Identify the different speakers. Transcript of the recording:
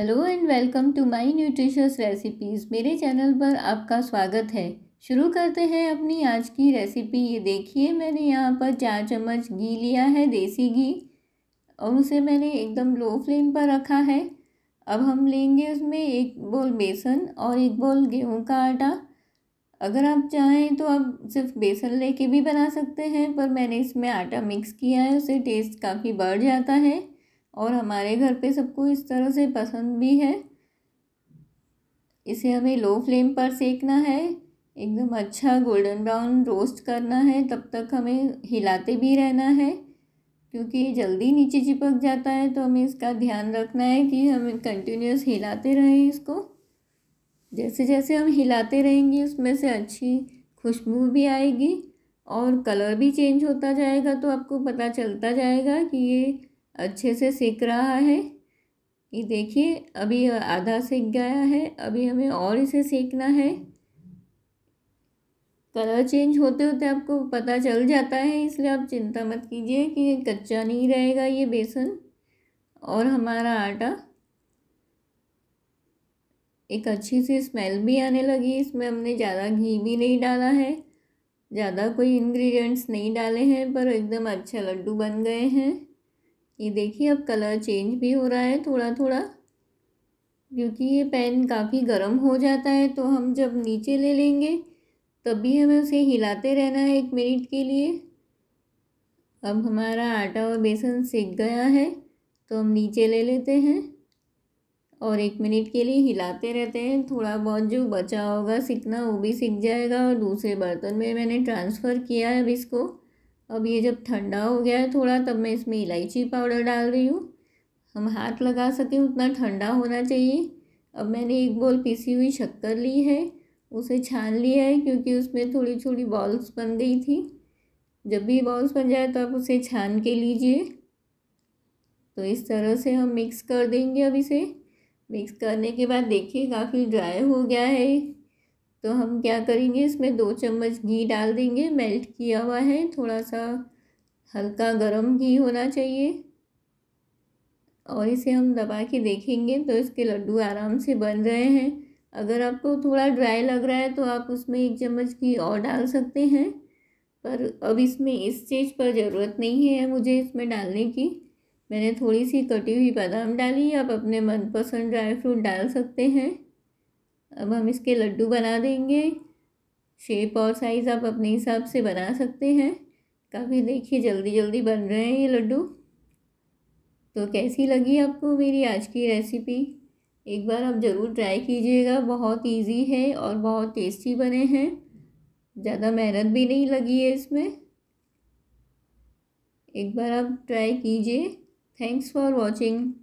Speaker 1: hello and welcome to my nutritious recipes मेरे channel पर आपका स्वागत है शुरू करते हैं अपनी आज की रेसिपी ये देखिए मैंने यहाँ पर चार चम्मच घी लिया है देसी घी और उसे मैंने एकदम लो फ्लेम पर रखा है अब हम लेंगे उसमें एक बोल बेसन और एक बोल गेहूं का आटा अगर आप चाहें तो आप सिर्फ बेसन लेके भी बना सकते हैं पर मैंने इसमें आटा मिक्स किया है उससे टेस्ट काफ़ी बढ़ जाता है और हमारे घर पे सबको इस तरह से पसंद भी है इसे हमें लो फ्लेम पर सेकना है एकदम अच्छा गोल्डन ब्राउन रोस्ट करना है तब तक हमें हिलाते भी रहना है क्योंकि ये जल्दी नीचे चिपक जाता है तो हमें इसका ध्यान रखना है कि हम कंटिन्यूस हिलाते रहें इसको जैसे जैसे हम हिलाते रहेंगे उसमें से अच्छी खुशबू भी आएगी और कलर भी चेंज होता जाएगा तो आपको पता चलता जाएगा कि ये अच्छे से सेक रहा है ये देखिए अभी आधा सेक गया है अभी हमें और इसे सेकना है कलर चेंज होते होते आपको पता चल जाता है इसलिए आप चिंता मत कीजिए कि कच्चा नहीं रहेगा ये बेसन और हमारा आटा एक अच्छी सी स्मेल भी आने लगी इसमें हमने ज़्यादा घी भी नहीं डाला है ज़्यादा कोई इंग्रेडिएंट्स नहीं डाले हैं पर एकदम अच्छे लड्डू बन गए हैं ये देखिए अब कलर चेंज भी हो रहा है थोड़ा थोड़ा क्योंकि ये पैन काफ़ी गर्म हो जाता है तो हम जब नीचे ले लेंगे तभी हमें उसे हिलाते रहना है एक मिनट के लिए अब हमारा आटा और बेसन सेक गया है तो हम नीचे ले लेते हैं और एक मिनट के लिए हिलाते रहते हैं थोड़ा बहुत जो बचा होगा सीखना वो भी सीख जाएगा और दूसरे बर्तन में मैंने ट्रांसफ़र किया है अब इसको अब ये जब ठंडा हो गया है थोड़ा तब मैं इसमें इलायची पाउडर डाल रही हूँ हम हाथ लगा सकें उतना ठंडा होना चाहिए अब मैंने एक बॉल पीसी हुई शक्कर ली है उसे छान लिया है क्योंकि उसमें थोड़ी थोड़ी बॉल्स बन गई थी जब भी बॉल्स बन जाए तो आप उसे छान के लीजिए तो इस तरह से हम मिक्स कर देंगे अब इसे मिक्स करने के बाद देखिए काफ़ी ड्राई हो गया है तो हम क्या करेंगे इसमें दो चम्मच घी डाल देंगे मेल्ट किया हुआ है थोड़ा सा हल्का गर्म घी होना चाहिए और इसे हम दबा के देखेंगे तो इसके लड्डू आराम से बन रहे हैं अगर आपको थोड़ा ड्राई लग रहा है तो आप उसमें एक चम्मच घी और डाल सकते हैं पर अब इसमें इस चीज़ पर ज़रूरत नहीं है मुझे इसमें डालने की मैंने थोड़ी सी कटी हुई बादाम डाली आप अपने मनपसंद ड्राई फ्रूट डाल सकते हैं अब हम इसके लड्डू बना देंगे शेप और साइज़ आप अपने हिसाब से बना सकते हैं काफ़ी देखिए जल्दी जल्दी बन रहे हैं ये लड्डू तो कैसी लगी आपको मेरी आज की रेसिपी एक बार आप ज़रूर ट्राई कीजिएगा बहुत इजी है और बहुत टेस्टी बने हैं ज़्यादा मेहनत भी नहीं लगी है इसमें एक बार आप ट्राई कीजिए थैंक्स फॉर वॉचिंग